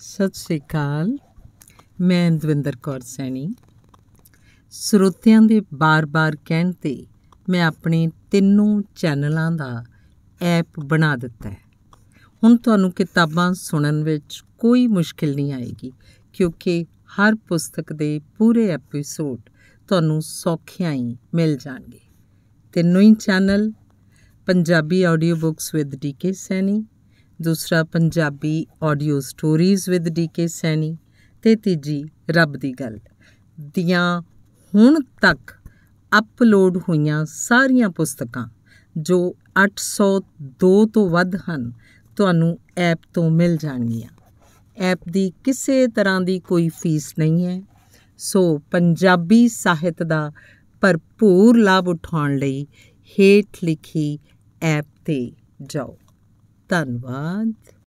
ਸਤਿ ਸ੍ਰੀ ਅਕਾਲ ਮੈਂ ਦਵਿੰਦਰ ਕੌਰ ਸੈਣੀ ਸਰੋਤਿਆਂ ਦੇ ਬਾਰ-ਬਾਰ ਕਹਿਣ ਤੇ ਮੈਂ ਆਪਣੇ ਤਿੰਨੋਂ ਚੈਨਲਾਂ ਦਾ ਐਪ ਬਣਾ ਦਿੱਤਾ ਹੈ ਹੁਣ ਤੁਹਾਨੂੰ ਕਿਤਾਬਾਂ ਸੁਣਨ ਵਿੱਚ ਕੋਈ ਮੁਸ਼ਕਿਲ ਨਹੀਂ ਆਏਗੀ ਕਿਉਂਕਿ ਹਰ ਪੁਸਤਕ ਦੇ ਪੂਰੇ ਐਪੀਸੋਡ ਤੁਹਾਨੂੰ ਸੌਖਿਆਂ ਹੀ ਮਿਲ ਜਾਣਗੇ ਤਿੰਨੋਂ ਹੀ channel Punjabi audio books with DK Saini ਦੂਸਰਾ Punjabi audio stories with DK Saini ਤੇ ਤੀਜੀ ਰੱਬ ਦੀ ਗੱਲ ਦੀਆਂ ਹੁਣ ਤੱਕ ਅਪਲੋਡ ਹੋਈਆਂ ਸਾਰੀਆਂ ਪੁਸਤਕਾਂ ਜੋ 802 ਤੋਂ ਵੱਧ ਹਨ ਤੁਹਾਨੂੰ ਐਪ ਤੋਂ ਮਿਲ ਜਾਣਗੀਆਂ ਐਪ ਦੀ ਕਿਸੇ ਤਰ੍ਹਾਂ ਦੀ ਕੋਈ ਫੀਸ ਨਹੀਂ ਹੈ ਸੋ ਪੰਜਾਬੀ ਸਾਹਿਤ ਦਾ ਭਰਪੂਰ ਲਾਭ ਉਠਾਉਣ ਲਈ ਹੇਠ ਲਿਖੀ ਐਪ ਤੇ ਜਾਓ धन्यवाद